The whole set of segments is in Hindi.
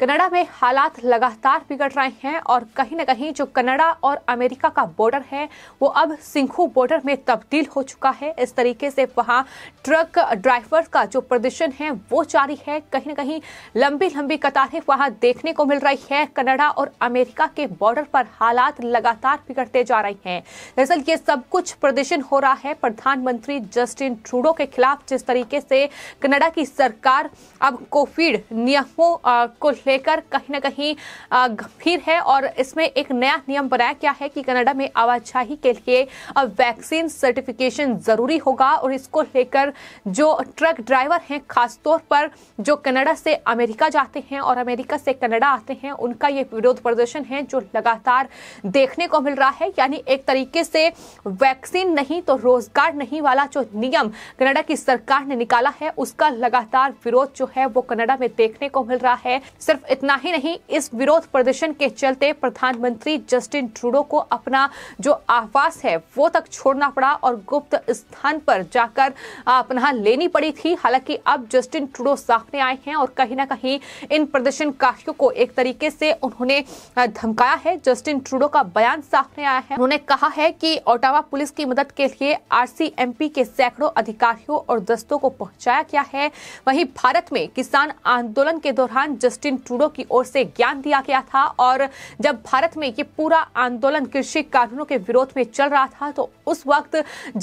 कनाडा में हालात लगातार बिगड़ रहे हैं और कहीं ना कहीं जो कनाडा और अमेरिका का बॉर्डर है वो अब सिंघू बॉर्डर में तब्दील हो चुका है इस तरीके से वहां ट्रक ड्राइवर का जो प्रदर्शन है वो जारी है कहीं ना कहीं लंबी लंबी कतारें वहां देखने को मिल रही है कनाडा और अमेरिका के बॉर्डर पर हालात लगातार बिगड़ते जा रहे हैं दरअसल ये सब कुछ प्रदर्शन हो रहा है प्रधानमंत्री जस्टिन ट्रूडो के खिलाफ जिस तरीके से कनाडा की सरकार अब कोविड नियमों को लेकर कहीं ना कहीं गंभीर है और इसमें एक नया नियम बनाया गया है कि कनाडा में आवाजाही के लिए वैक्सीन सर्टिफिकेशन जरूरी होगा और इसको लेकर जो ट्रक ड्राइवर हैं खासतौर पर जो कनाडा से अमेरिका जाते हैं और अमेरिका से कनाडा आते हैं उनका ये विरोध प्रदर्शन है जो लगातार देखने को मिल रहा है यानी एक तरीके से वैक्सीन नहीं तो रोजगार नहीं वाला जो नियम कनाडा की सरकार ने निकाला है उसका लगातार विरोध जो है वो कनाडा में देखने को मिल रहा है सिर्फ इतना ही नहीं इस विरोध प्रदर्शन के चलते प्रधानमंत्री जस्टिन ट्रूडो को अपना जो आवास है वो तक छोड़ना पड़ा और गुप्त स्थान पर जाकर अपना लेनी पड़ी थी हालांकि अब जस्टिन ट्रूडो सामने आए हैं और कहीं ना कहीं इन प्रदर्शनकारियों को एक तरीके से उन्होंने धमकाया है जस्टिन ट्रूडो का बयान सामने आया है उन्होंने कहा है कि ओटावा पुलिस की मदद के लिए आर के सैकड़ों अधिकारियों और दस्तों को पहुंचाया गया है वहीं भारत में किसान आंदोलन के दौरान जस्टिन ट्रूडो की ओर से ज्ञान दिया गया था और जब भारत में ये पूरा आंदोलन कृषि कानूनों के विरोध में चल रहा था तो उस वक्त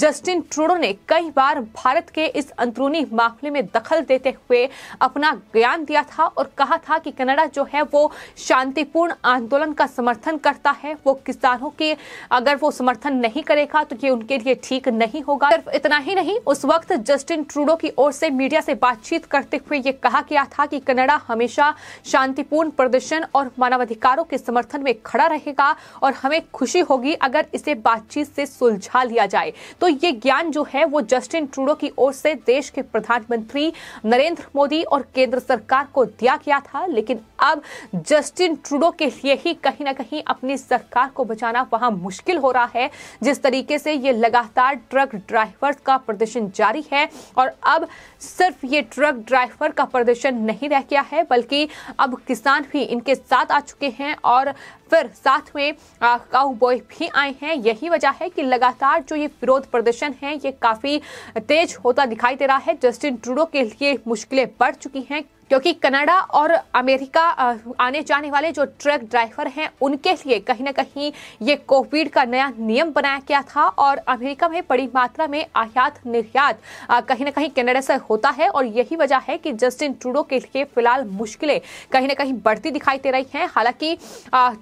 जस्टिन ट्रूडो ने कई बार भारत के इस अंदरूनी मामले में दखल देते हुए अपना ज्ञान दिया था और कहा था कि कनाडा जो है वो शांतिपूर्ण आंदोलन का समर्थन करता है वो किसानों के अगर वो समर्थन नहीं करेगा तो ये उनके लिए ठीक नहीं होगा सिर्फ इतना ही नहीं उस वक्त जस्टिन ट्रूडो की ओर से मीडिया से बातचीत करते हुए ये कहा गया था कि कनाडा हमेशा शांतिपूर्ण प्रदर्शन और मानवाधिकारों के समर्थन में खड़ा रहेगा और हमें खुशी होगी अगर इसे बातचीत से सुलझा लिया जाए तो ये ज्ञान जो है वो जस्टिन ट्रूडो की ओर से देश के प्रधानमंत्री नरेंद्र मोदी और केंद्र सरकार को दिया गया था लेकिन अब जस्टिन ट्रूडो के लिए ही कहीं ना कहीं अपनी सरकार को बचाना वहां मुश्किल हो रहा है जिस तरीके से ये लगातार ट्रक ड्राइवर्स का प्रदर्शन जारी है और अब सिर्फ ये ट्रक ड्राइवर का प्रदर्शन नहीं रह गया है बल्कि अब किसान भी इनके साथ आ चुके हैं और फिर साथ में काउबॉय भी आए हैं यही वजह है कि लगातार जो ये विरोध प्रदर्शन है ये काफ़ी तेज होता दिखाई दे रहा है जस्टिन ट्रूडो के लिए मुश्किलें बढ़ चुकी हैं क्योंकि कनाडा और अमेरिका आने जाने वाले जो ट्रक ड्राइवर हैं उनके लिए कहीं ना कहीं ये कोविड का नया नियम बनाया गया था और अमेरिका में बड़ी मात्रा में आयात निर्यात कहीं ना कहीं कनाडा से होता है और यही वजह है कि जस्टिन ट्रूडो के लिए फिलहाल मुश्किलें कहीं ना कहीं बढ़ती दिखाई दे रही हैं हालांकि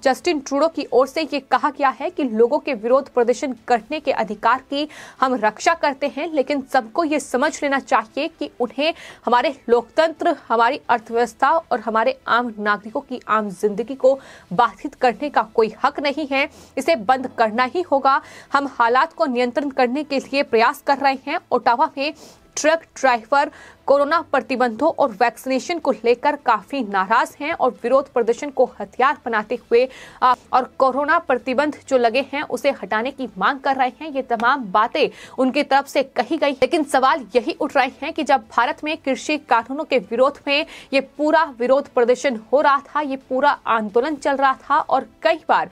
जस्टिन ट्रूडो की ओर से ये कहा गया है कि लोगों के विरोध प्रदर्शन करने के अधिकार की हम रक्षा करते हैं लेकिन सबको ये समझ लेना चाहिए कि उन्हें हमारे लोकतंत्र हमारी अर्थव्यवस्था और हमारे आम नागरिकों की आम जिंदगी को बाधित करने का कोई हक नहीं है इसे बंद करना ही होगा हम हालात को नियंत्रण करने के लिए प्रयास कर रहे हैं ओटावा में ट्रक ड्राइवर कोरोना प्रतिबंधों और वैक्सीनेशन को लेकर काफी नाराज हैं और विरोध प्रदर्शन को हथियार बनाते हुए और कोरोना प्रतिबंध जो लगे हैं उसे हटाने की मांग कर रहे हैं ये तमाम बातें उनकी तरफ से कही गई लेकिन सवाल यही उठ रहे हैं कि जब भारत में कृषि कानूनों के विरोध में ये पूरा विरोध प्रदर्शन हो रहा था ये पूरा आंदोलन चल रहा था और कई बार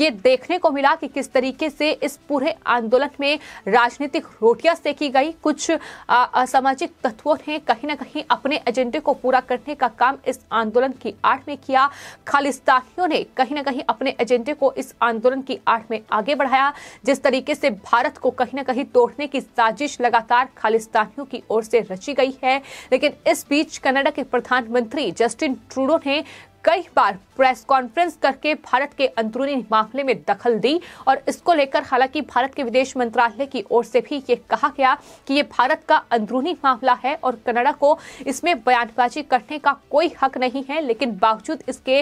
ये देखने को मिला कि किस तरीके से इस पूरे आंदोलन में राजनीतिक रोटियां सेकी गई कुछ असामाजिक तत्वों ने हैं कहीं ना कहीं अपने एजेंडे को पूरा करने का काम इस आंदोलन की आड़ में किया खालिस्तानियों ने कहीं ना कहीं अपने एजेंडे को इस आंदोलन की आड़ में आगे बढ़ाया जिस तरीके से भारत को कहीं ना कहीं तोड़ने की साजिश लगातार खालिस्तानियों की ओर से रची गई है लेकिन इस बीच कनाडा के प्रधानमंत्री जस्टिन ट्रूडो ने कई बार प्रेस कॉन्फ्रेंस करके भारत के अंदरूनी मामले में दखल दी और इसको लेकर हालांकि भारत के विदेश मंत्रालय की ओर से भी ये कहा गया कि ये भारत का अंदरूनी मामला है और कनाडा को इसमें बयानबाजी करने का कोई हक नहीं है लेकिन बावजूद इसके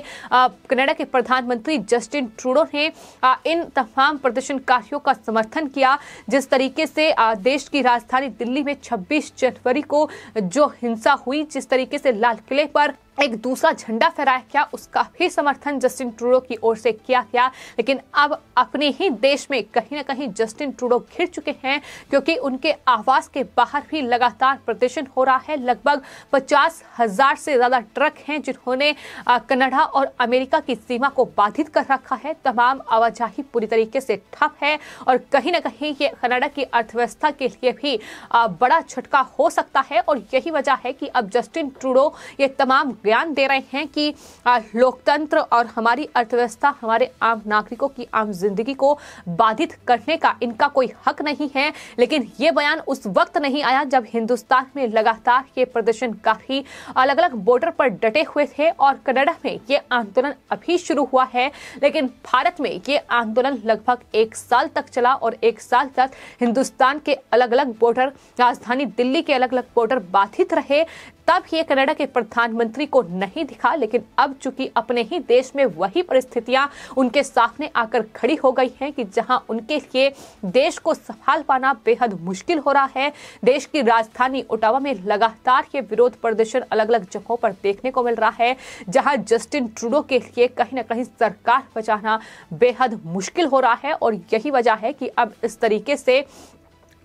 कनाडा के प्रधानमंत्री जस्टिन ट्रूडो ने आ, इन तमाम प्रदर्शनकारियों का समर्थन किया जिस तरीके से आ, देश की राजधानी दिल्ली में छब्बीस जनवरी को जो हिंसा हुई जिस तरीके से लाल किले पर एक दूसरा झंडा फहराया गया उसका भी समर्थन जस्टिन ट्रूडो की ओर से किया गया लेकिन अब अपने ही देश में कहीं ना कहीं जस्टिन ट्रूडो घिर चुके हैं क्योंकि उनके आवास के बाहर भी लगातार प्रदर्शन हो रहा है लगभग पचास हजार से ज्यादा ट्रक हैं जिन्होंने कनाडा और अमेरिका की सीमा को बाधित कर रखा है तमाम आवाजाही पूरी तरीके से ठप है और कहीं ना कहीं ये कनाडा की अर्थव्यवस्था के लिए भी बड़ा झटका हो सकता है और यही वजह है कि अब जस्टिन ट्रूडो ये तमाम बयान दे रहे हैं कि लोकतंत्र और हमारी अर्थव्यवस्था हमारे आम नागरिकों की आम जिंदगी को बाधित करने का इनका कोई हक नहीं है लेकिन ये बयान उस वक्त नहीं आया जब हिंदुस्तान में लगातार ये प्रदर्शन काफी अलग अलग बॉर्डर पर डटे हुए थे और कनाडा में ये आंदोलन अभी शुरू हुआ है लेकिन भारत में ये आंदोलन लगभग एक साल तक चला और एक साल तक हिंदुस्तान के अलग अलग बॉर्डर राजधानी दिल्ली के अलग अलग बॉर्डर बाधित रहे तब ये कनाडा के प्रधानमंत्री को नहीं दिखा लेकिन अब चूंकि अपने ही देश में वही परिस्थितियां उनके सामने आकर खड़ी हो गई हैं कि जहां उनके लिए देश को संभाल पाना बेहद मुश्किल हो रहा है देश की राजधानी ओटावा में लगातार ये विरोध प्रदर्शन अलग अलग जगहों पर देखने को मिल रहा है जहां जस्टिन ट्रूडो के लिए कहीं ना कहीं सरकार बचाना बेहद मुश्किल हो रहा है और यही वजह है कि अब इस तरीके से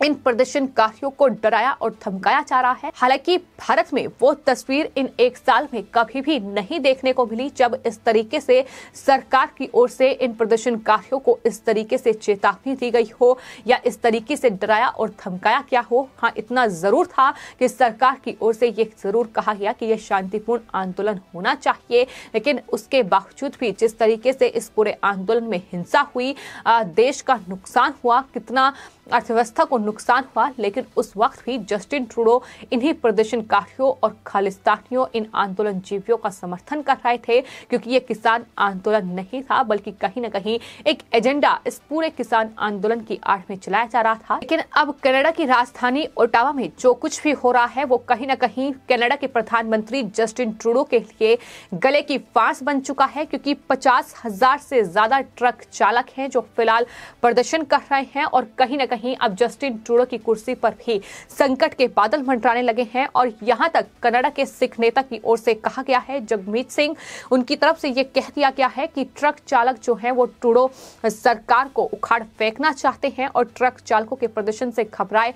इन प्रदर्शनकारियों को डराया और धमकाया जा रहा है हालांकि भारत में वो तस्वीर इन एक साल में कभी भी नहीं देखने को मिली जब इस तरीके से सरकार की ओर से इन प्रदर्शनकारियों को इस तरीके से चेतावनी दी गई हो या इस तरीके से डराया और धमकाया गया हो हाँ इतना जरूर था कि सरकार की ओर से ये जरूर कहा गया कि यह शांतिपूर्ण आंदोलन होना चाहिए लेकिन उसके बावजूद भी जिस तरीके से इस पूरे आंदोलन में हिंसा हुई देश का नुकसान हुआ कितना अर्थव्यवस्था को नुकसान हुआ लेकिन उस वक्त भी जस्टिन ट्रूडो इन्हीं प्रदर्शनकारियों और खालिस्तानियों इन आंदोलन जीवियों का समर्थन कर रहे थे क्योंकि ये किसान आंदोलन नहीं था बल्कि कहीं ना कहीं एक एजेंडा इस पूरे किसान आंदोलन की आड़ में चलाया जा रहा था लेकिन अब कनाडा की राजधानी ओटावा में जो कुछ भी हो रहा है वो कहीं ना कहीं कनाडा के प्रधानमंत्री जस्टिन ट्रूडो के लिए गले की फांस बन चुका है क्योंकि पचास हजार से ज्यादा ट्रक चालक हैं जो फिलहाल प्रदर्शन कर रहे हैं और कहीं ना कहीं अब जस्टिन ट्रूडो की कुर्सी पर भी संकट के बादल मंडराने लगे हैं और यहां तक कनाडा के सिख नेता की ओर से कहा गया है जगमीत सिंह उनकी तरफ से यह कह दिया गया है कि ट्रक चालक जो है वो ट्रूडो सरकार को उखाड़ फेंकना चाहते हैं और ट्रक चालकों के प्रदर्शन से घबराए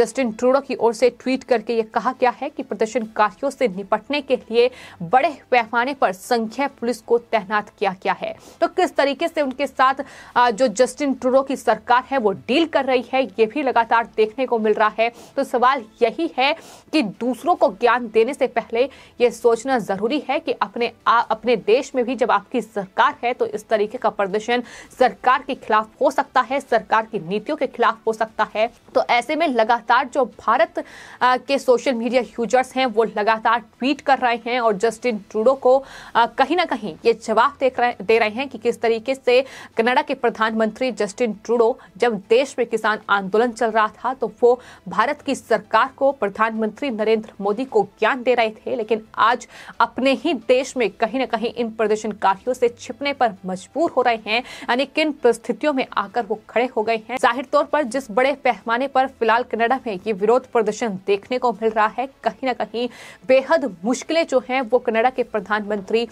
जस्टिन ट्रूडो की ओर से ट्वीट करके ये कहा गया है कि प्रदर्शनकारियों से निपटने के लिए बड़े पैमाने पर संख्या पुलिस को तैनात किया गया है तो किस तरीके से उनके साथ जो जस्टिन ट्रूडो की सरकार है वो डील कर रही रही है ये भी लगातार देखने को मिल रहा है तो सवाल यही है कि दूसरों को ज्ञान देने से पहले ये सोचना ज़रूरी है कि अपने आ, अपने देश में भी जब आपकी सरकार है तो इस तरीके का प्रदर्शन सरकार के खिलाफ हो सकता है सरकार की नीतियों के खिलाफ हो सकता है तो ऐसे में लगातार जो भारत आ, के सोशल मीडिया यूजर्स हैं वो लगातार ट्वीट कर रहे हैं और जस्टिन ट्रूडो को आ, कहीं ना कहीं ये जवाब दे रहे हैं कि किस तरीके से कनाडा के प्रधानमंत्री जस्टिन ट्रूडो जब देश में किस किसान आंदोलन चल रहा था तो वो भारत की सरकार को प्रधानमंत्री नरेंद्र मोदी को ज्ञान दे रहे थे लेकिन आज अपने ही देश में कहीं ना कहीं इन प्रदर्शनकारियों से छिपने पर मजबूर हो रहे हैं यानी किन परिस्थितियों में आकर वो खड़े हो गए हैं जाहिर तौर पर जिस बड़े पैमाने पर फिलहाल कनाडा में ये विरोध प्रदर्शन देखने को मिल रहा है कहीं ना कहीं बेहद मुश्किलें जो हैं वो कनाडा के प्रधानमंत्री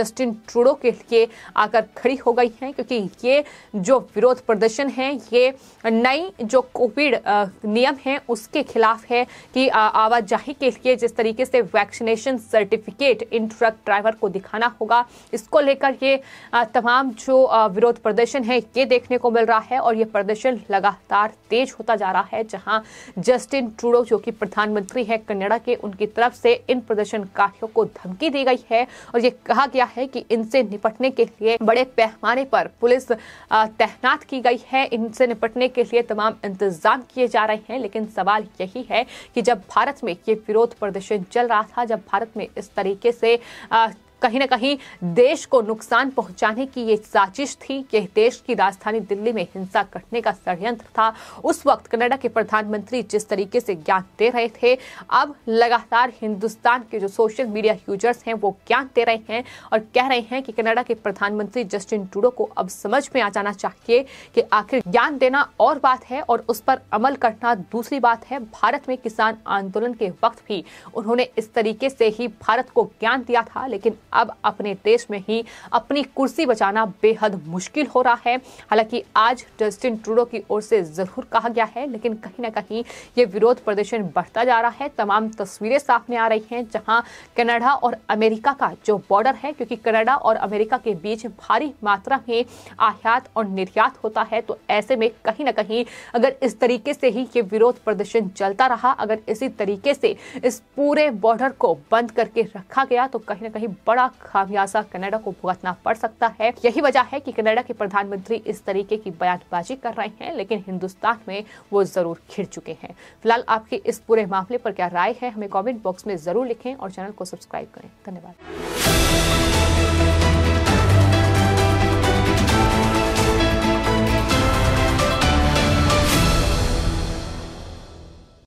जस्टिन ट्रूडो के लिए आकर खड़ी हो गई हैं क्योंकि ये जो विरोध प्रदर्शन है ये नए नई जो कोविड नियम है उसके खिलाफ है कि आवाजाही के लिए जिस तरीके से वैक्सीनेशन सर्टिफिकेट इन ट्रक ड्राइवर को दिखाना होगा इसको लेकर ये तमाम जो विरोध प्रदर्शन है ये देखने को मिल रहा है और ये प्रदर्शन लगातार तेज होता जा रहा है जहां जस्टिन ट्रूडो जो कि प्रधानमंत्री है कन्नड़ा के उनकी तरफ से इन प्रदर्शनकारियों को धमकी दी गई है और ये कहा गया है कि इनसे निपटने के लिए बड़े पैमाने पर पुलिस तैनात की गई है इनसे निपटने के लिए तमाम इंतजाम किए जा रहे हैं लेकिन सवाल यही है कि जब भारत में ये विरोध प्रदर्शन चल रहा था जब भारत में इस तरीके से कहीं ना कहीं देश को नुकसान पहुंचाने की ये साजिश थी यह देश की राजधानी दिल्ली में हिंसा करने का षडयंत्र था उस वक्त कनाडा के प्रधानमंत्री जिस तरीके से ज्ञान दे रहे थे अब लगातार हिंदुस्तान के जो सोशल मीडिया यूजर्स हैं वो ज्ञान दे रहे हैं और कह रहे हैं कि कनाडा के प्रधानमंत्री जस्टिन टूडो को अब समझ में आ जाना चाहिए कि आखिर ज्ञान देना और बात है और उस पर अमल करना दूसरी बात है भारत में किसान आंदोलन के वक्त भी उन्होंने इस तरीके से ही भारत को ज्ञान दिया था लेकिन अब अपने देश में ही अपनी कुर्सी बचाना बेहद मुश्किल हो रहा है हालांकि आज जस्टिन ट्रूडो की ओर से जरूर कहा गया है लेकिन कहीं ना कहीं ये विरोध प्रदर्शन बढ़ता जा रहा है तमाम तस्वीरें सामने आ रही हैं जहां कनाडा और अमेरिका का जो बॉर्डर है क्योंकि कनाडा और अमेरिका के बीच भारी मात्रा में आयात और निर्यात होता है तो ऐसे में कहीं ना कहीं अगर इस तरीके से ही ये विरोध प्रदर्शन चलता रहा अगर इसी तरीके से इस पूरे बॉर्डर को बंद करके रखा गया तो कहीं ना कहीं बड़ा बड़ा खामियाजा कनाडा को भुगतना पड़ सकता है यही वजह है कि कनाडा के प्रधानमंत्री इस तरीके की बयानबाजी कर रहे हैं लेकिन हिंदुस्तान में वो जरूर खिड़ चुके हैं फिलहाल आपके इस पूरे मामले पर क्या राय है हमें कॉमेंट बॉक्स में जरूर लिखें और चैनल को सब्सक्राइब करें धन्यवाद